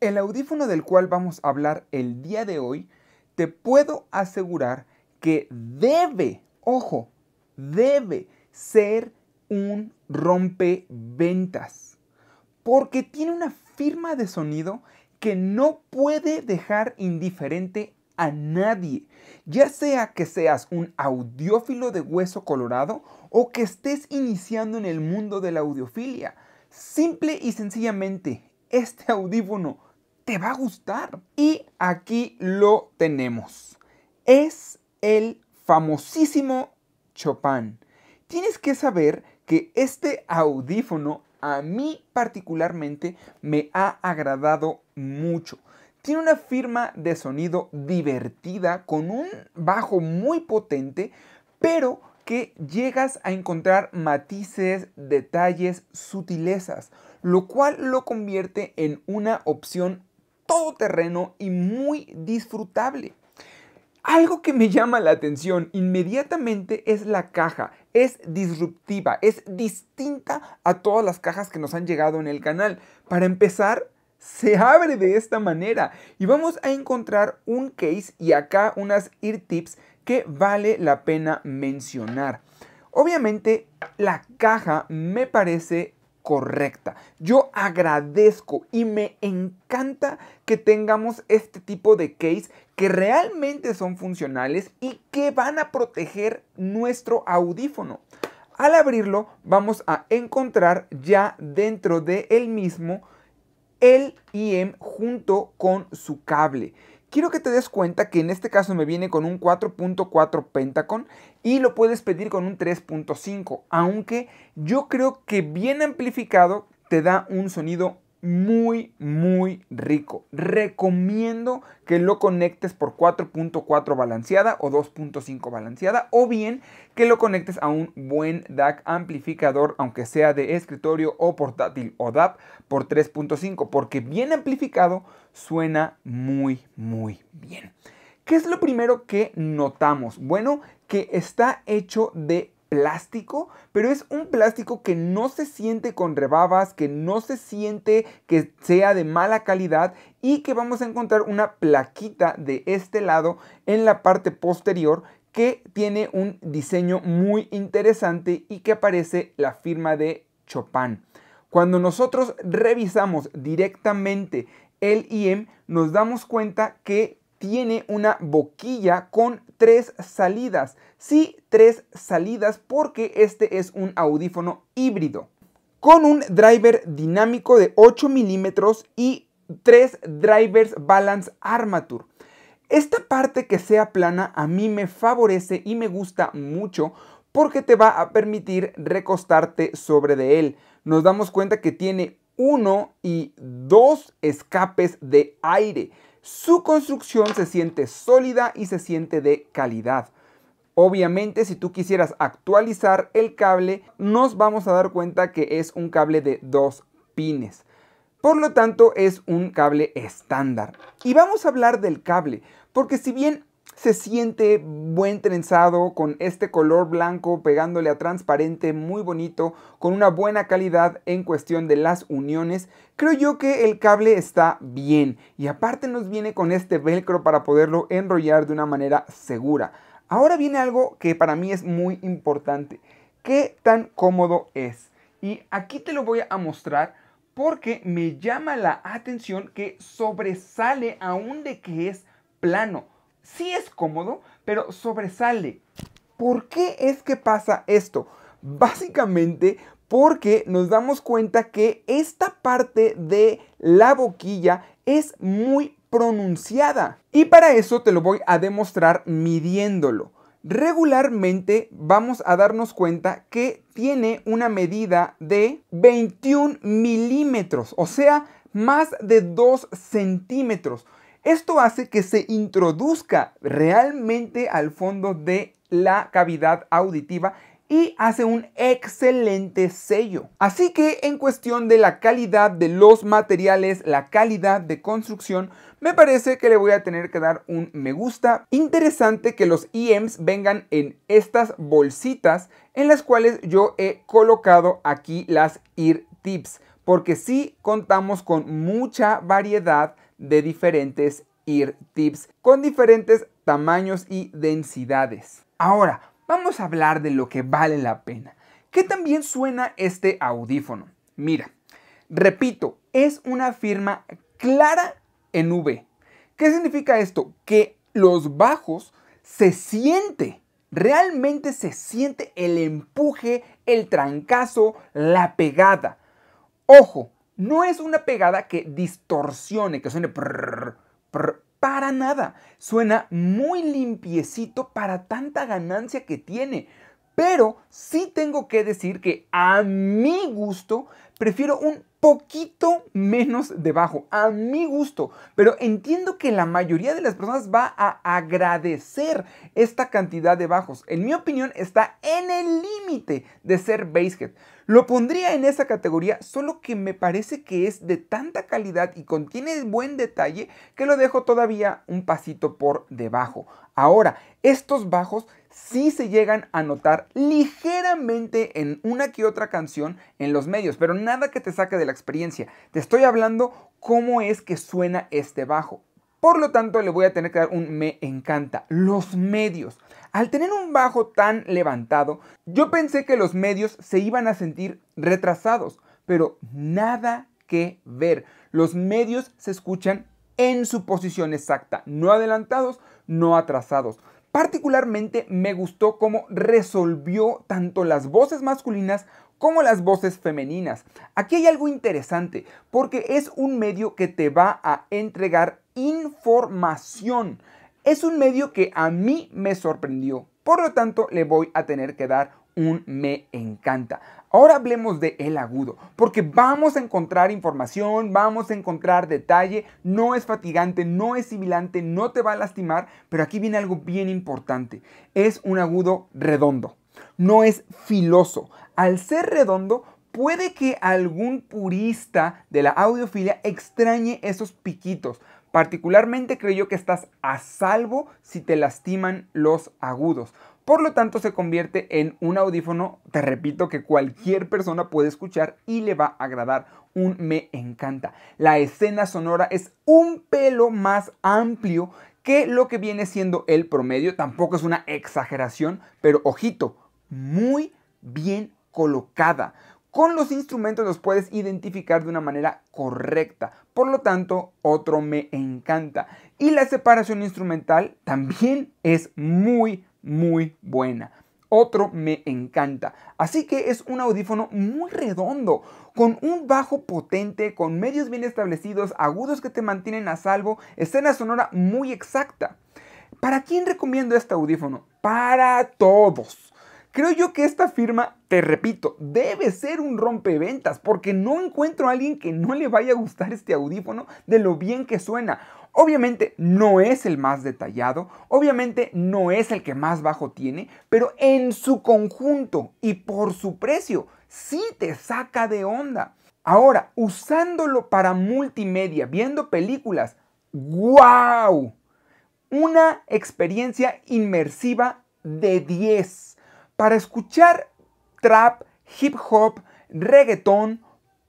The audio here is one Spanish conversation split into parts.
El audífono del cual vamos a hablar el día de hoy, te puedo asegurar que debe, ojo, debe ser un rompeventas. Porque tiene una firma de sonido que no puede dejar indiferente a nadie, ya sea que seas un audiófilo de hueso colorado o que estés iniciando en el mundo de la audiofilia. Simple y sencillamente, este audífono te va a gustar. Y aquí lo tenemos. Es el famosísimo Chopin. Tienes que saber que este audífono a mí particularmente me ha agradado mucho. Tiene una firma de sonido divertida con un bajo muy potente, pero que llegas a encontrar matices, detalles, sutilezas, lo cual lo convierte en una opción todo terreno y muy disfrutable. Algo que me llama la atención inmediatamente es la caja. Es disruptiva, es distinta a todas las cajas que nos han llegado en el canal. Para empezar, se abre de esta manera y vamos a encontrar un case y acá unas ir tips que vale la pena mencionar. Obviamente la caja me parece correcta. Yo agradezco y me encanta que tengamos este tipo de case que realmente son funcionales y que van a proteger nuestro audífono. Al abrirlo vamos a encontrar ya dentro de él mismo el IEM junto con su cable quiero que te des cuenta que en este caso me viene con un 4.4 pentacon y lo puedes pedir con un 3.5, aunque yo creo que bien amplificado te da un sonido muy, muy rico. Recomiendo que lo conectes por 4.4 balanceada o 2.5 balanceada o bien que lo conectes a un buen DAC amplificador, aunque sea de escritorio o portátil o DAP por 3.5, porque bien amplificado suena muy, muy bien. ¿Qué es lo primero que notamos? Bueno, que está hecho de plástico, pero es un plástico que no se siente con rebabas, que no se siente que sea de mala calidad y que vamos a encontrar una plaquita de este lado en la parte posterior que tiene un diseño muy interesante y que aparece la firma de Chopin. Cuando nosotros revisamos directamente el IEM, nos damos cuenta que tiene una boquilla con tres salidas. Sí, tres salidas porque este es un audífono híbrido. Con un driver dinámico de 8 milímetros y tres drivers balance armature. Esta parte que sea plana a mí me favorece y me gusta mucho porque te va a permitir recostarte sobre de él. Nos damos cuenta que tiene uno y dos escapes de aire su construcción se siente sólida y se siente de calidad. Obviamente si tú quisieras actualizar el cable, nos vamos a dar cuenta que es un cable de dos pines. Por lo tanto, es un cable estándar. Y vamos a hablar del cable, porque si bien se siente buen trenzado con este color blanco pegándole a transparente muy bonito con una buena calidad en cuestión de las uniones creo yo que el cable está bien y aparte nos viene con este velcro para poderlo enrollar de una manera segura ahora viene algo que para mí es muy importante qué tan cómodo es y aquí te lo voy a mostrar porque me llama la atención que sobresale aún de que es plano sí es cómodo, pero sobresale. ¿Por qué es que pasa esto? Básicamente porque nos damos cuenta que esta parte de la boquilla es muy pronunciada. Y para eso te lo voy a demostrar midiéndolo. Regularmente vamos a darnos cuenta que tiene una medida de 21 milímetros, o sea, más de 2 centímetros. Esto hace que se introduzca realmente al fondo de la cavidad auditiva y hace un excelente sello. Así que en cuestión de la calidad de los materiales, la calidad de construcción, me parece que le voy a tener que dar un me gusta. Interesante que los EMs vengan en estas bolsitas en las cuales yo he colocado aquí las ear tips, porque sí contamos con mucha variedad de diferentes ear tips con diferentes tamaños y densidades. Ahora, vamos a hablar de lo que vale la pena. ¿Qué también suena este audífono? Mira, repito, es una firma clara en V. ¿Qué significa esto? Que los bajos se siente, realmente se siente el empuje, el trancazo, la pegada. Ojo, no es una pegada que distorsione, que suene para nada. Suena muy limpiecito para tanta ganancia que tiene. Pero sí tengo que decir que a mi gusto prefiero un poquito menos de bajo, a mi gusto. Pero entiendo que la mayoría de las personas va a agradecer esta cantidad de bajos. En mi opinión está en el límite de ser basshead. Lo pondría en esa categoría, solo que me parece que es de tanta calidad y contiene buen detalle que lo dejo todavía un pasito por debajo. Ahora, estos bajos sí se llegan a notar ligeramente en una que otra canción en los medios, pero nada que te saque de la experiencia. Te estoy hablando cómo es que suena este bajo. Por lo tanto, le voy a tener que dar un me encanta. Los medios. Al tener un bajo tan levantado, yo pensé que los medios se iban a sentir retrasados, pero nada que ver. Los medios se escuchan en su posición exacta, no adelantados, no atrasados. Particularmente me gustó cómo resolvió tanto las voces masculinas como las voces femeninas. Aquí hay algo interesante, porque es un medio que te va a entregar información. Es un medio que a mí me sorprendió. Por lo tanto, le voy a tener que dar un me encanta. Ahora hablemos de el agudo, porque vamos a encontrar información, vamos a encontrar detalle, no es fatigante, no es sibilante, no te va a lastimar, pero aquí viene algo bien importante, es un agudo redondo, no es filoso. Al ser redondo, puede que algún purista de la audiofilia extrañe esos piquitos, Particularmente creo que estás a salvo si te lastiman los agudos, por lo tanto, se convierte en un audífono, te repito, que cualquier persona puede escuchar y le va a agradar. Un me encanta. La escena sonora es un pelo más amplio que lo que viene siendo el promedio. Tampoco es una exageración, pero ojito, muy bien colocada. Con los instrumentos los puedes identificar de una manera correcta. Por lo tanto, otro me encanta. Y la separación instrumental también es muy muy buena. Otro me encanta. Así que es un audífono muy redondo, con un bajo potente, con medios bien establecidos, agudos que te mantienen a salvo, escena sonora muy exacta. ¿Para quién recomiendo este audífono? Para todos. Creo yo que esta firma, te repito, debe ser un rompeventas porque no encuentro a alguien que no le vaya a gustar este audífono de lo bien que suena. Obviamente no es el más detallado, obviamente no es el que más bajo tiene, pero en su conjunto y por su precio, sí te saca de onda. Ahora, usándolo para multimedia, viendo películas, ¡guau! Una experiencia inmersiva de 10. Para escuchar trap, hip hop, reggaeton,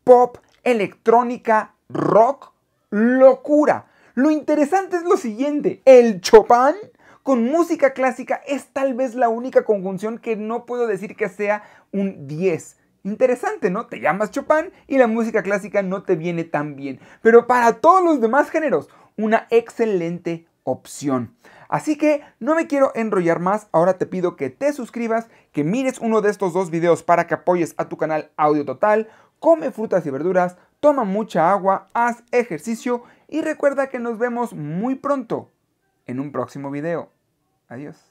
pop, electrónica, rock, locura. Lo interesante es lo siguiente, el Chopin con música clásica es tal vez la única conjunción que no puedo decir que sea un 10. Interesante, ¿no? Te llamas Chopin y la música clásica no te viene tan bien. Pero para todos los demás géneros, una excelente opción. Así que no me quiero enrollar más, ahora te pido que te suscribas, que mires uno de estos dos videos para que apoyes a tu canal Audio Total, come frutas y verduras, toma mucha agua, haz ejercicio y recuerda que nos vemos muy pronto en un próximo video. Adiós.